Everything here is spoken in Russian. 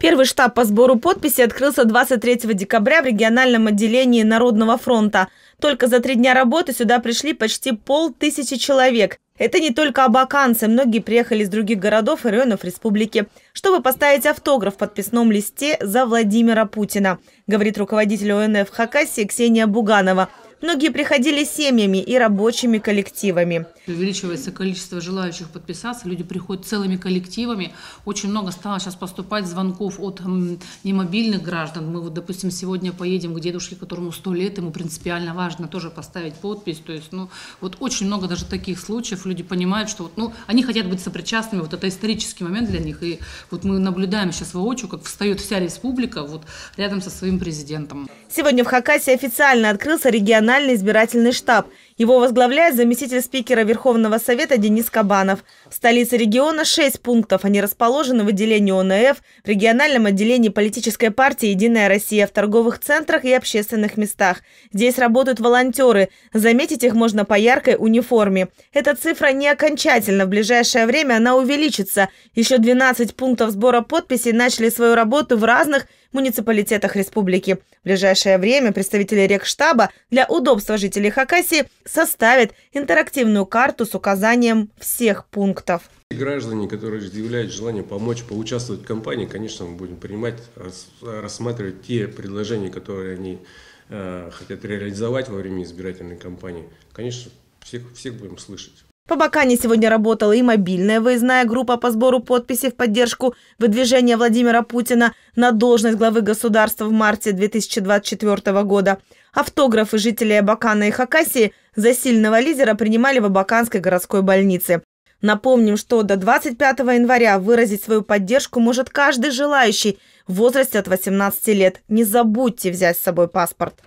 Первый штаб по сбору подписей открылся 23 декабря в региональном отделении Народного фронта. Только за три дня работы сюда пришли почти полтысячи человек. Это не только абаканцы, многие приехали из других городов и районов республики, чтобы поставить автограф в подписном листе за Владимира Путина, говорит руководитель ОНФ Хакасии Ксения Буганова. Многие приходили семьями и рабочими коллективами. Увеличивается количество желающих подписаться, люди приходят целыми коллективами. Очень много стало сейчас поступать звонков от немобильных граждан. Мы вот, допустим, сегодня поедем к дедушке, которому 100 лет, ему принципиально важно тоже поставить подпись. То есть, ну, вот очень много даже таких случаев. Люди понимают, что вот, ну, они хотят быть сопричастными, вот это исторический момент для них. И вот мы наблюдаем сейчас воочию, как встает вся республика вот рядом со своим президентом. Сегодня в Хакасии официально открылся региональный региональный избирательный штаб – его возглавляет заместитель спикера Верховного Совета Денис Кабанов. В столице региона 6 пунктов. Они расположены в отделении ОНФ, в региональном отделении политической партии «Единая Россия», в торговых центрах и общественных местах. Здесь работают волонтеры. Заметить их можно по яркой униформе. Эта цифра не окончательна, В ближайшее время она увеличится. Еще 12 пунктов сбора подписей начали свою работу в разных муниципалитетах республики. В ближайшее время представители Рекштаба для удобства жителей Хакасии составит интерактивную карту с указанием всех пунктов. Граждане, которые изъявляют желание помочь, поучаствовать в компании, конечно, мы будем принимать, рассматривать те предложения, которые они э, хотят реализовать во время избирательной кампании. Конечно, всех, всех будем слышать. По Бакане сегодня работала и мобильная выездная группа по сбору подписей в поддержку выдвижения Владимира Путина на должность главы государства в марте 2024 года. Автографы жителей Абакана и Хакасии за сильного лидера принимали в Абаканской городской больнице. Напомним, что до 25 января выразить свою поддержку может каждый желающий в возрасте от 18 лет. Не забудьте взять с собой паспорт.